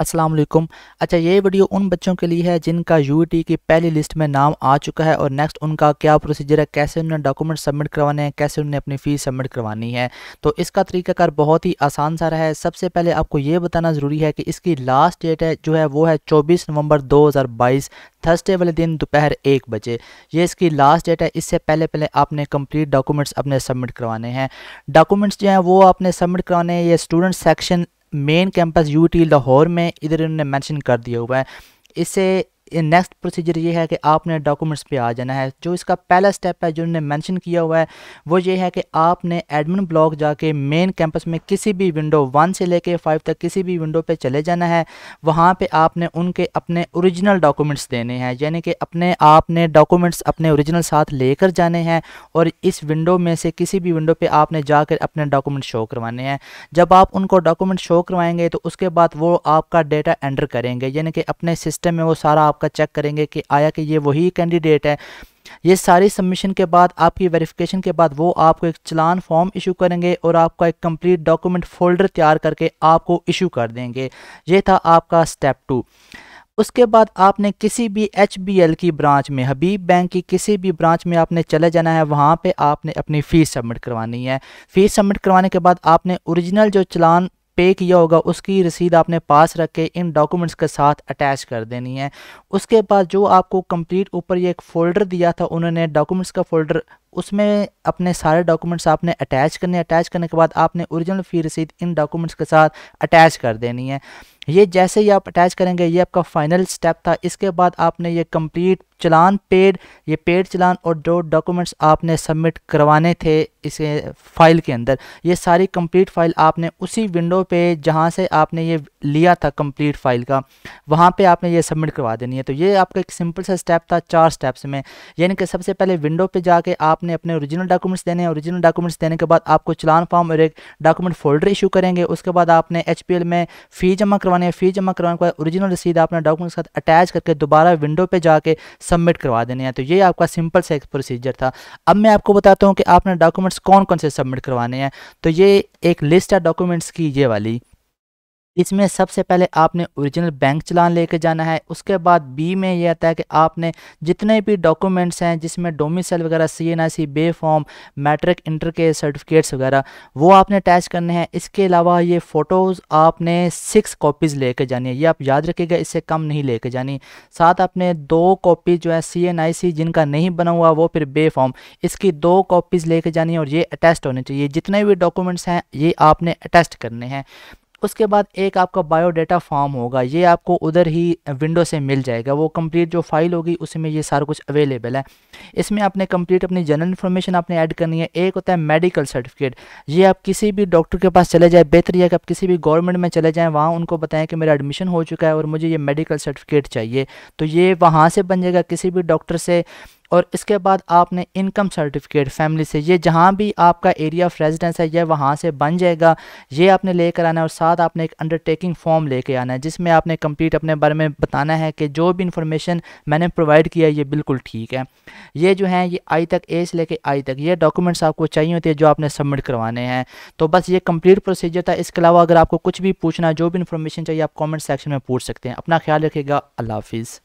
अस्सलाम वालेकुम अच्छा ये वीडियो उन बच्चों के लिए है जिनका यू की पहली लिस्ट में नाम आ चुका है और नेक्स्ट उनका क्या प्रोसीजर है कैसे उन्हें डॉक्यूमेंट सबमिट करवाने हैं कैसे उन्हें अपनी फ़ीस सबमिट करवानी है तो इसका तरीकाकार बहुत ही आसान सा रहा है सबसे पहले आपको ये बताना ज़रूरी है कि इसकी लास्ट डेट है जो है वो है चौबीस नवंबर दो थर्सडे वाले दिन दोपहर एक बजे ये इसकी लास्ट डेट है इससे पहले पहले आपने कंप्लीट डॉक्यूमेंट्स अपने सबमिट करवाने हैं डॉक्यूमेंट्स जो हैं वो आपने सबमिट करवाने हैं ये student section main campus U T Lahore में इधर इन्होंने मेंशन कर दिया हुआ है इसे नेक्स्ट प्रोसीजर ये है कि आपने डॉक्यूमेंट्स पे आ जाना है जो इसका पहला स्टेप है जो उन्होंने मेंशन किया हुआ है वो ये है कि आपने एडमिन ब्लॉक जाके मेन कैंपस में किसी भी विंडो वन से लेके फाइव तक किसी भी विंडो पे चले जाना है वहाँ पे आपने उनके अपने ओरिजिनल डॉक्यूमेंट्स देने हैं यानी कि अपने आपने डॉक्यूमेंट्स अपने औरिजिनल साथ लेकर जाने हैं और इस विंडो में से किसी भी विंडो पर आपने जाकर अपने डॉक्यूमेंट शो करवाने हैं जब आप उनको डॉक्यूमेंट शो करवाएंगे तो उसके बाद वो आपका डेटा एंटर करेंगे यानी कि अपने सिस्टम में वो सारा आप आपका चेक करेंगे कि आया कि ये वही कैंडिडेट है ये सारी सबमिशन के बाद आपकी वेरिफिकेशन के बाद वो आपको एक चलान फॉर्म इशू करेंगे और आपका एक कंप्लीट डॉक्यूमेंट फोल्डर तैयार करके आपको इशू कर देंगे ये था आपका स्टेप टू उसके बाद आपने किसी भी एच की ब्रांच में हबीब बैंक की किसी भी ब्रांच में आपने चले जाना है वहाँ पे आपने अपनी फ़ीस सबमिट करवानी है फ़ीस सबमिट करवाने के बाद आपने ओरिजिनल जो चलान पे किया होगा उसकी रसीद आपने पास रख के इन डॉक्यूमेंट्स के साथ अटैच कर देनी है उसके बाद जो आपको कंप्लीट ऊपर ये एक फ़ोल्डर दिया था उन्होंने डॉक्यूमेंट्स का फ़ोल्डर उसमें अपने सारे डॉक्यूमेंट्स आपने अटैच करने अटैच करने के बाद आपने ओरिजिनल फ़ी रसीद इन डॉक्यूमेंट्स के साथ अटैच कर देनी है ये जैसे ही आप अटैच करेंगे ये आपका फाइनल स्टेप था इसके बाद आपने ये कंप्लीट चलान पेड ये पेड चलान और जो डॉक्यूमेंट्स आपने सबमिट करवाने थे इस फाइल के अंदर ये सारी कंप्लीट फाइल आपने उसी विंडो पे जहाँ से आपने ये लिया था कंप्लीट फाइल का वहाँ पे आपने ये सबमिट करवा देनी है तो ये आपका एक सिंपल सा स्टेप था चार स्टेप्स में यानी कि सबसे पहले विंडो पे जाके आपने अपने ओरिजिनल डॉक्यूमेंट्स देने हैं ओरिजिनल डॉक्यूमेंट्स देने के बाद आपको चलान फॉर्म और एक डॉक्यूमेंट फोल्डर इशू करेंगे उसके बाद आपने एच में फ़ी जमा करवानी है फ़ी जमा करवाने के बाद ओरिजिनल रसीद आपने डॉक्यूमेंट्स के साथ अटैच करके दोबारा विंडो पर जाके सबमिट करवा देने हैं तो ये आपका सिंपल सा प्रोसीजर था अब मैं आपको बताता हूँ कि आपने डॉक्यूमेंट्स कौन कौन से सबमिट करवाने हैं तो ये एक लिस्ट है डॉक्यूमेंट्स की ये वाली इसमें सबसे पहले आपने ओरिजिनल बैंक चलान लेके जाना है उसके बाद बी में ये आता है कि आपने जितने भी डॉक्यूमेंट्स हैं जिसमें डोमिसल वगैरह C N I C B form matric inter के सर्टिफिकेट्स वगैरह वो आपने अटैच करने हैं इसके अलावा ये फ़ोटोज़ आपने सिक्स कॉपीज़ लेके जानी है ये आप याद रखिएगा इससे कम नहीं लेके जानी साथ आपने दो कॉपी जो है सी एन आई सी जिनका नहीं बना हुआ वो फिर बे फॉर्म इसकी दो कॉपीज़ लेके जानी है और ये अटैच होने चाहिए जितने भी डॉक्यूमेंट्स हैं ये आपने अटैच करने हैं उसके बाद एक आपका बायोडाटा फॉर्म होगा ये आपको उधर ही विंडो से मिल जाएगा वो कंप्लीट जो फाइल होगी उसमें ये सारा कुछ अवेलेबल है इसमें आपने कंप्लीट अपनी जनरल इन्फॉर्मेशन आपने ऐड करनी है एक होता है मेडिकल सर्टिफिकेट ये आप किसी भी डॉक्टर के पास चले जाए बेहतर है कि आप किसी भी गवर्नमेंट में चले जाएँ वहाँ उनको बताएँ कि मेरा एडमिशन हो चुका है और मुझे ये मेडिकल सर्टिफिकेट चाहिए तो ये वहाँ से बन जाएगा किसी भी डॉक्टर से और इसके बाद आपने इनकम सर्टिफिकेट फैमिली से ये जहाँ भी आपका एरिया ऑफ रेजिडेंस है यह वहाँ से बन जाएगा ये आपने लेकर आना है और साथ आपने एक अंडरटेकिंग फॉर्म लेके आना है जिसमें आपने कंप्लीट अपने बारे में बताना है कि जो भी इंफॉर्मेशन मैंने प्रोवाइड किया ये बिल्कुल ठीक है ये जो है ये आई तक ए से लेके आई तक ये डॉक्यूमेंट्स आपको चाहिए होते हैं जो आपने सबमिट करवाने हैं तो बस ये कम्प्लीट प्रोसीजर था इसके अलावा अगर आपको कुछ भी पूछना जो भी इन्फॉर्मेशन चाहिए आप कॉमेंट सेक्शन में पूछ सकते हैं अपना ख्याल रखिएगा अल्लाह हाफिज़